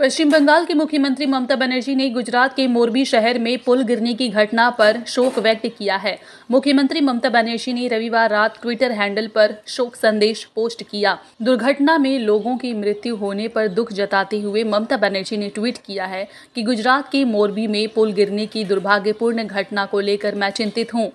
पश्चिम बंगाल की मुख्यमंत्री ममता बनर्जी ने गुजरात के मोरबी शहर में पुल गिरने की घटना पर शोक व्यक्त किया है मुख्यमंत्री ममता बनर्जी ने रविवार रात ट्विटर हैंडल पर शोक संदेश पोस्ट किया दुर्घटना में लोगों की मृत्यु होने पर दुख जताते हुए ममता बनर्जी ने ट्वीट किया है कि गुजरात के मोरबी में पुल गिरने की दुर्भाग्यपूर्ण घटना को लेकर मैं चिंतित हूँ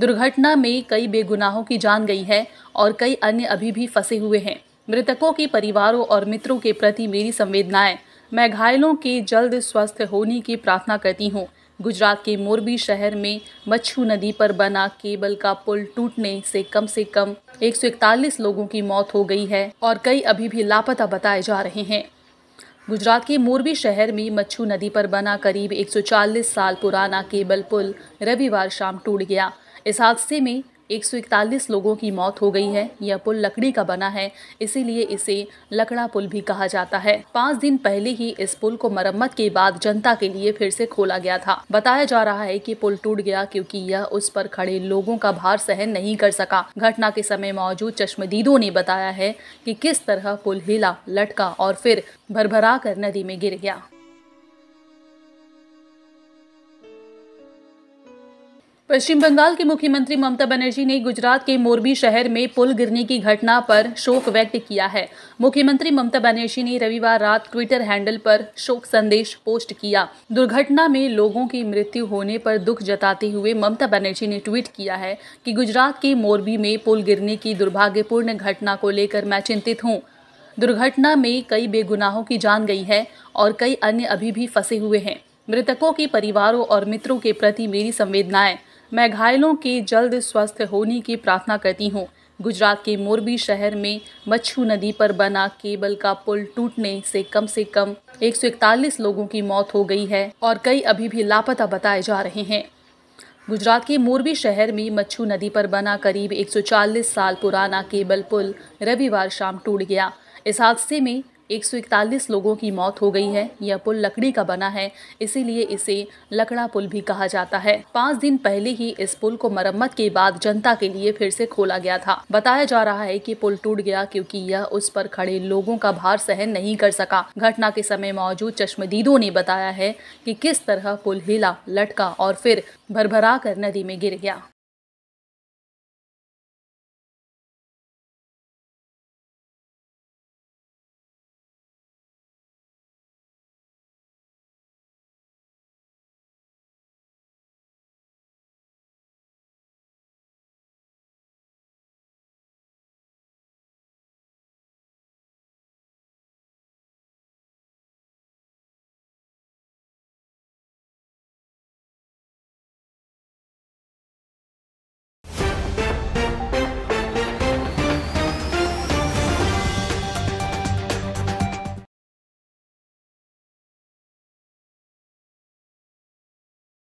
दुर्घटना में कई बेगुनाहों की जान गई है और कई अन्य अभी भी फंसे हुए हैं मृतकों के परिवारों और मित्रों के प्रति मेरी संवेदनाएं मैं घायलों के जल्द स्वस्थ होने की प्रार्थना करती हूँ गुजरात के मोरबी शहर में मच्छू नदी पर बना केबल का पुल टूटने से कम से कम 141 लोगों की मौत हो गई है और कई अभी भी लापता बताए जा रहे हैं गुजरात के मोरबी शहर में मच्छू नदी पर बना करीब 140 साल पुराना केबल पुल रविवार शाम टूट गया इस हादसे में 141 लोगों की मौत हो गई है यह पुल लकड़ी का बना है इसीलिए इसे लकड़ा पुल भी कहा जाता है पाँच दिन पहले ही इस पुल को मरम्मत के बाद जनता के लिए फिर से खोला गया था बताया जा रहा है कि पुल टूट गया क्योंकि यह उस पर खड़े लोगों का भार सहन नहीं कर सका घटना के समय मौजूद चश्मदीदों ने बताया है कि किस तरह पुल हिला लटका और फिर भरभरा कर नदी में गिर गया पश्चिम बंगाल की मुख्यमंत्री ममता बनर्जी ने गुजरात के मोरबी शहर में पुल गिरने की घटना पर शोक व्यक्त किया है मुख्यमंत्री ममता बनर्जी ने रविवार रात ट्विटर हैंडल पर शोक संदेश पोस्ट किया दुर्घटना में लोगों की मृत्यु होने पर दुख जताते हुए ममता बनर्जी ने ट्वीट किया है कि गुजरात के मोरबी में पुल गिरने की दुर्भाग्यपूर्ण घटना को लेकर मैं चिंतित हूँ दुर्घटना में कई बेगुनाहों की जान गई है और कई अन्य अभी भी फंसे हुए हैं मृतकों के परिवारों और मित्रों के प्रति मेरी संवेदनाएं मैं घायलों के जल्द स्वस्थ होने की प्रार्थना करती हूँ गुजरात के मोरबी शहर में मच्छू नदी पर बना केबल का पुल टूटने से कम से कम 141 लोगों की मौत हो गई है और कई अभी भी लापता बताए जा रहे हैं गुजरात के मोरबी शहर में मच्छू नदी पर बना करीब 140 साल पुराना केबल पुल रविवार शाम टूट गया इस हादसे में 141 लोगों की मौत हो गई है यह पुल लकड़ी का बना है इसीलिए इसे लकड़ा पुल भी कहा जाता है पाँच दिन पहले ही इस पुल को मरम्मत के बाद जनता के लिए फिर से खोला गया था बताया जा रहा है कि पुल टूट गया क्योंकि यह उस पर खड़े लोगों का भार सहन नहीं कर सका घटना के समय मौजूद चश्मदीदों ने बताया है कि किस तरह पुल हिला लटका और फिर भरभरा कर नदी में गिर गया